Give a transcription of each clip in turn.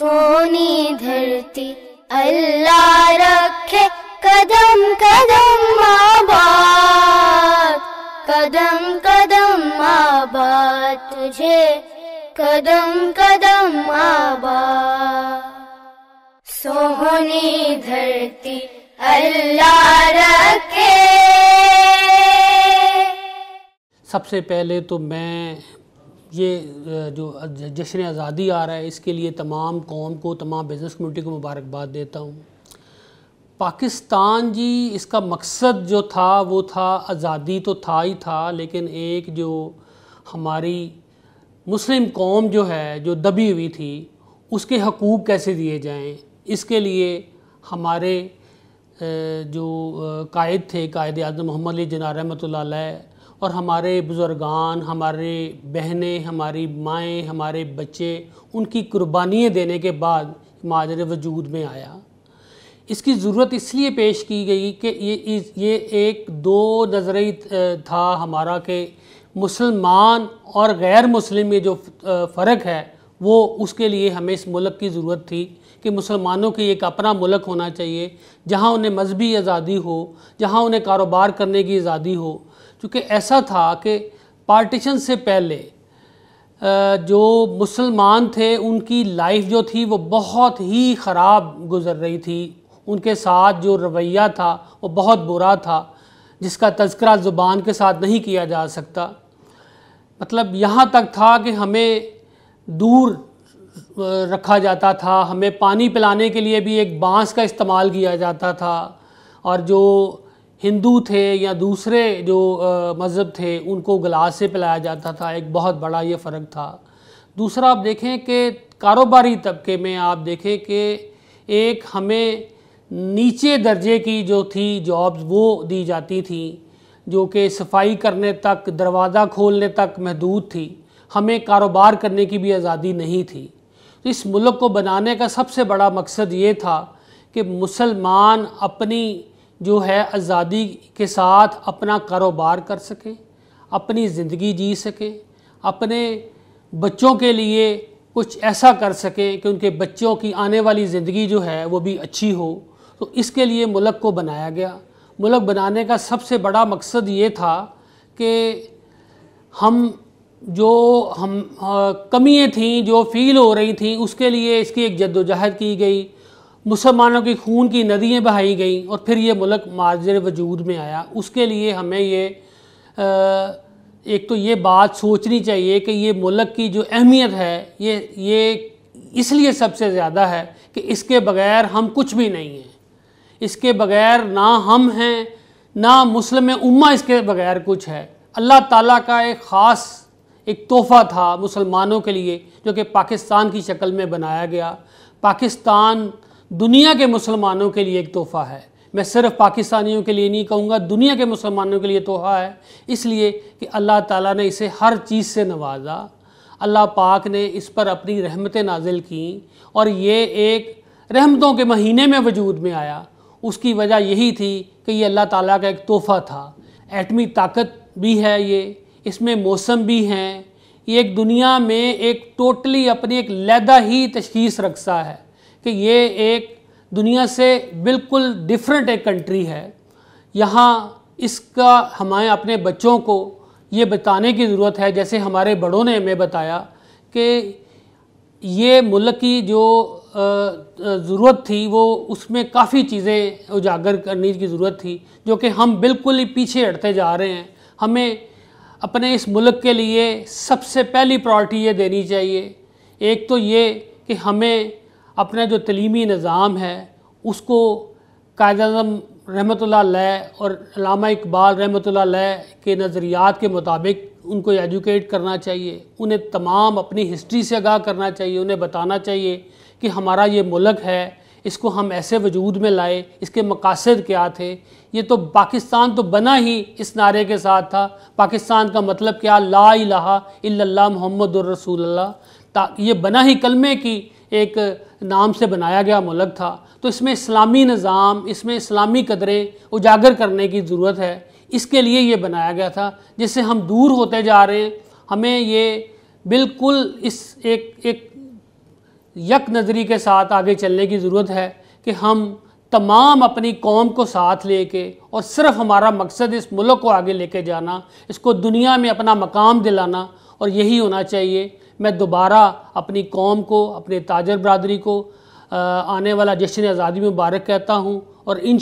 सोनी धरती अल्लाह रखे कदम कदम आबाद कदम कदम आबाद तुझे कदम कदम आबाद सोनी धरती अल्लाह रखे सबसे पहले तो मैं ये जो जश्न आज़ादी आ रहा है इसके लिए तमाम कौम को तमाम बिज़नेस कम्यूनिटी को मुबारकबाद देता हूँ पाकिस्तान जी इसका मकसद जो था वो था आज़ादी तो था ही था लेकिन एक जो हमारी मुस्लिम कौम जो है जो दबी हुई थी उसके हकूक़ कैसे दिए जाएं इसके लिए हमारे जो कायद थे कायद आजम मोहम्मद अली जना रहमत और हमारे बुज़ुर्गान हमारे बहनें हमारी माएँ हमारे बच्चे उनकी कुर्बानियाँ देने के बाद माजरे वजूद में आया इसकी ज़रूरत इसलिए पेश की गई कि ये ये एक दो नजरी था हमारा कि मुसलमान और गैर मुस्लिम में जो फ़र्क है वो उसके लिए हमें इस मुल्क की ज़रूरत थी कि मुसलमानों के एक अपना मुल्क होना चाहिए जहाँ उन्हें मजहबी आज़ादी हो जहाँ उन्हें कारोबार करने की आज़ादी हो चूँकि ऐसा था कि पार्टीशन से पहले जो मुसलमान थे उनकी लाइफ जो थी वो बहुत ही ख़राब गुज़र रही थी उनके साथ जो रवैया था वो बहुत बुरा था जिसका तस्करा ज़ुबान के साथ नहीं किया जा सकता मतलब यहाँ तक था कि हमें दूर रखा जाता था हमें पानी पिलाने के लिए भी एक बांस का इस्तेमाल किया जाता था और जो हिंदू थे या दूसरे जो मज़हब थे उनको गिलास से पिलाया जाता था एक बहुत बड़ा ये फ़र्क था दूसरा आप देखें कि कारोबारी तबके में आप देखें कि एक हमें नीचे दर्जे की जो थी जॉब्स वो दी जाती थी जो कि सफाई करने तक दरवाज़ा खोलने तक महदूद थी हमें कारोबार करने की भी आज़ादी नहीं थी तो इस मुल्क को बनाने का सबसे बड़ा मकसद ये था कि मुसलमान अपनी जो है आज़ादी के साथ अपना कारोबार कर सकें अपनी ज़िंदगी जी सकें अपने बच्चों के लिए कुछ ऐसा कर सकें कि उनके बच्चों की आने वाली ज़िंदगी जो है वो भी अच्छी हो तो इसके लिए मुल्क को बनाया गया मुल्क बनाने का सबसे बड़ा मकसद ये था कि हम जो हम कमियाँ थीं जो फील हो रही थीं उसके लिए इसकी एक जद्दोजहद की गई मुसलमानों की खून की नदियाँ बहाई गईं और फिर ये मुल्क माजर वजूद में आया उसके लिए हमें ये एक तो ये बात सोचनी चाहिए कि ये मुल्क की जो अहमियत है ये ये इसलिए सबसे ज़्यादा है कि इसके बगैर हम कुछ भी नहीं हैं इसके बगैर ना हम हैं ना मुस्लिम उम्मा इसके बगैर कुछ है अल्लाह ताला का एक ख़ास एक तोहफ़ा था मुसलमानों के लिए जो कि पाकिस्तान की शक्ल में बनाया गया पाकिस्तान दुनिया के मुसलमानों के लिए एक तोहफ़ा है मैं सिर्फ पाकिस्तानियों के लिए नहीं कहूँगा दुनिया के मुसलमानों के लिए तोहफ़ा है इसलिए कि अल्लाह ताला ने इसे हर चीज़ से नवाजा अल्लाह पाक ने इस पर अपनी रहमतें नाजिल की और ये एक रहमतों के महीने में वजूद में आया उसकी वजह यही थी कि ये अल्लाह ताला का एक तोहफ़ा था एटमी ताकत भी है ये इसमें मौसम भी हैं ये एक दुनिया में एक टोटली अपनी एक लैदा ही तशखीस रखता है कि ये एक दुनिया से बिल्कुल डिफरेंट एक कंट्री है यहाँ इसका हमारे अपने बच्चों को ये बताने की ज़रूरत है जैसे हमारे बड़ों ने हमें बताया कि ये मुल्क की जो ज़रूरत थी वो उसमें काफ़ी चीज़ें उजागर करने की ज़रूरत थी जो कि हम बिल्कुल ही पीछे हटते जा रहे हैं हमें अपने इस मुल्क के लिए सबसे पहली प्रायोरिटी ये देनी चाहिए एक तो ये कि हमें अपना जो तलीमी निज़ाम है उसको कायद अजम रहमत और लामा इकबाल रहमत के नज़रियात के मुताबिक उनको एजुकेट करना चाहिए उन्हें तमाम अपनी हिस्ट्री से आगाह करना चाहिए उन्हें बताना चाहिए कि हमारा ये मुल्क है इसको हम ऐसे वजूद में लाए इसके मकासद क्या थे ये तो पाकिस्तान तो बना ही इस नारे के साथ था पाकिस्तान का मतलब क्या ला इला मोहम्मद ताकि ये बना ही कलमे की एक नाम से बनाया गया मुल्क था तो इसमें इस्लामी निज़ाम इसमें इस्लामी कदरें उजागर करने की ज़रूरत है इसके लिए ये बनाया गया था जिससे हम दूर होते जा रहे हैं हमें ये बिल्कुल इस एक एक यक नज़री के साथ आगे चलने की ज़रूरत है कि हम तमाम अपनी कौम को साथ लेके और सिर्फ हमारा मकसद इस मुल्क को आगे लेके जाना इसको दुनिया में अपना मकाम दिलाना और यही होना चाहिए मैं दोबारा अपनी कौम को अपने ताजर बरदरी को आने वाला जश्न आज़ादी मुबारक कहता हूँ और इन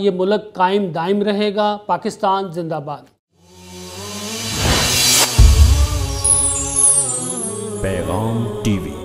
ये मुल्क कायम दायम रहेगा पाकिस्तान जिंदाबाद पैगाम टीवी